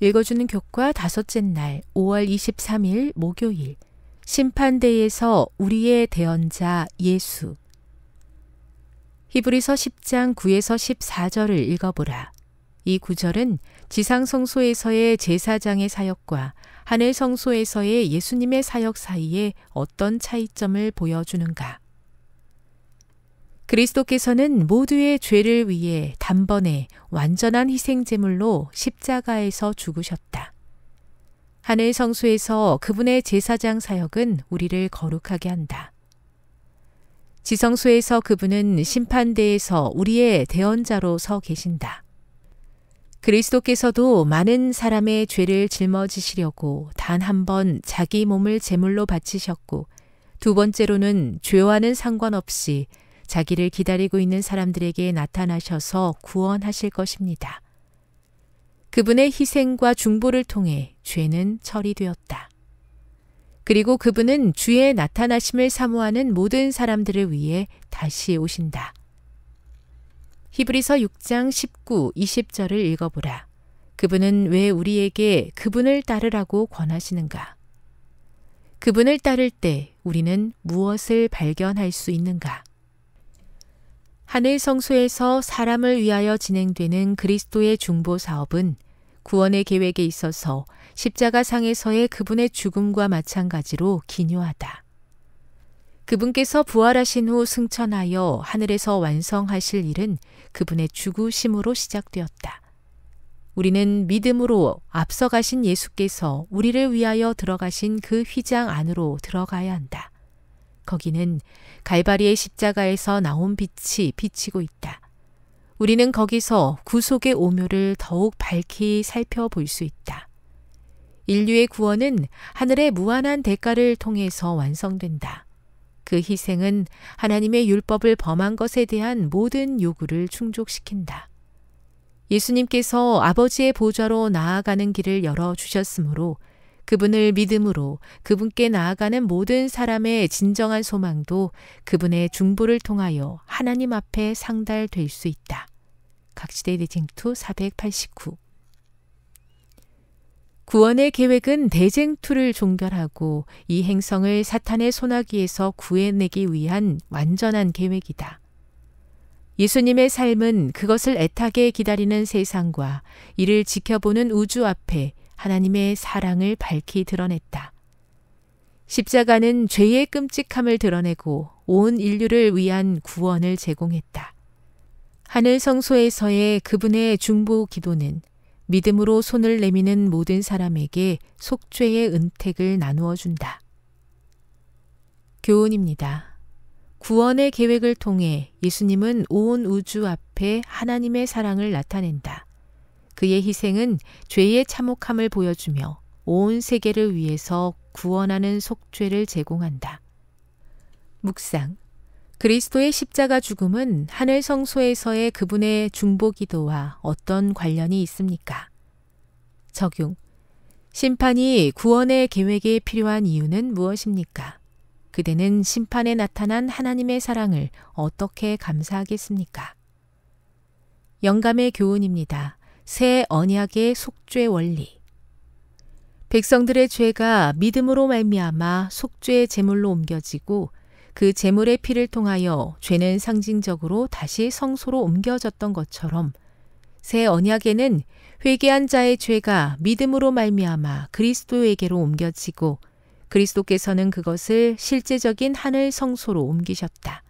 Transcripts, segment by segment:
읽어주는 교과 다섯째 날 5월 23일 목요일 심판대에서 우리의 대언자 예수 히브리서 10장 9에서 14절을 읽어보라. 이 구절은 지상 성소에서의 제사장의 사역과 하늘 성소에서의 예수님의 사역 사이에 어떤 차이점을 보여주는가? 그리스도께서는 모두의 죄를 위해 단번에 완전한 희생제물로 십자가에서 죽으셨다. 하늘 성소에서 그분의 제사장 사역은 우리를 거룩하게 한다. 지성소에서 그분은 심판대에서 우리의 대언자로 서 계신다. 그리스도께서도 많은 사람의 죄를 짊어지시려고 단 한 번 자기 몸을 제물로 바치셨고 두 번째로는 죄와는 상관없이 자기를 기다리고 있는 사람들에게 나타나셔서 구원하실 것입니다. 그분의 희생과 중보를 통해 죄는 처리되었다. 그리고 그분은 주의 나타나심을 사모하는 모든 사람들을 위해 다시 오신다. 히브리서 6장 19, 20절을 읽어보라. 그분은 왜 우리에게 그분을 따르라고 권하시는가? 그분을 따를 때 우리는 무엇을 발견할 수 있는가? 하늘 성소에서 사람을 위하여 진행되는 그리스도의 중보 사업은 구원의 계획에 있어서 십자가 상에서의 그분의 죽음과 마찬가지로 기묘하다. 그분께서 부활하신 후 승천하여 하늘에서 완성하실 일은 그분의 죽으심으로 시작되었다. 우리는 믿음으로 앞서가신 예수께서 우리를 위하여 들어가신 그 휘장 안으로 들어가야 한다. 거기는 갈바리의 십자가에서 나온 빛이 비치고 있다. 우리는 거기서 구속의 오묘를 더욱 밝히 살펴볼 수 있다. 인류의 구원은 하늘의 무한한 대가를 통해서 완성된다. 그 희생은 하나님의 율법을 범한 것에 대한 모든 요구를 충족시킨다. 예수님께서 아버지의 보좌로 나아가는 길을 열어주셨으므로 그분을 믿음으로 그분께 나아가는 모든 사람의 진정한 소망도 그분의 중보를 통하여 하나님 앞에 상달될 수 있다. 각시대 대쟁투 489 구원의 계획은 대쟁투를 종결하고 이 행성을 사탄의 소나기에서 구해내기 위한 완전한 계획이다. 예수님의 삶은 그것을 애타게 기다리는 세상과 이를 지켜보는 우주 앞에 하나님의 사랑을 밝히 드러냈다. 십자가는 죄의 끔찍함을 드러내고 온 인류를 위한 구원을 제공했다. 하늘 성소에서의 그분의 중보 기도는 믿음으로 손을 내미는 모든 사람에게 속죄의 은택을 나누어 준다. 교훈입니다. 구원의 계획을 통해 예수님은 온 우주 앞에 하나님의 사랑을 나타낸다. 그의 희생은 죄의 참혹함을 보여주며 온 세계를 위해서 구원하는 속죄를 제공한다. 묵상. 그리스도의 십자가 죽음은 하늘 성소에서의 그분의 중보 기도와 어떤 관련이 있습니까? 적용. 심판이 구원의 계획에 필요한 이유는 무엇입니까? 그대는 심판에 나타난 하나님의 사랑을 어떻게 감사하겠습니까? 영감의 교훈입니다. 새 언약의 속죄 원리. 백성들의 죄가 믿음으로 말미암아 속죄의 제물로 옮겨지고 그 제물의 피를 통하여 죄는 상징적으로 다시 성소로 옮겨졌던 것처럼 새 언약에는 회개한 자의 죄가 믿음으로 말미암아 그리스도에게로 옮겨지고 그리스도께서는 그것을 실제적인 하늘 성소로 옮기셨다.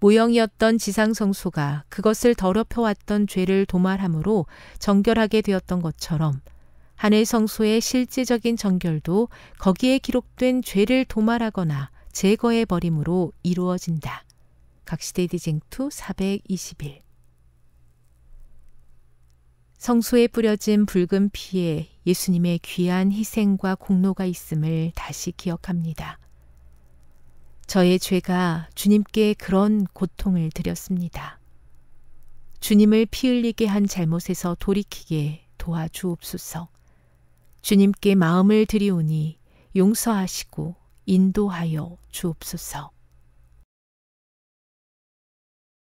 모형이었던 지상성소가 그것을 더럽혀왔던 죄를 도말함으로 정결하게 되었던 것처럼 하늘 성소의 실제적인 정결도 거기에 기록된 죄를 도말하거나 제거해 버림으로 이루어진다. 각시대디 쟁투 421 성소에 뿌려진 붉은 피에 예수님의 귀한 희생과 공로가 있음을 다시 기억합니다. 저의 죄가 주님께 그런 고통을 드렸습니다. 주님을 피 흘리게 한 잘못에서 돌이키게 도와주옵소서. 주님께 마음을 드리오니 용서하시고 인도하여 주옵소서.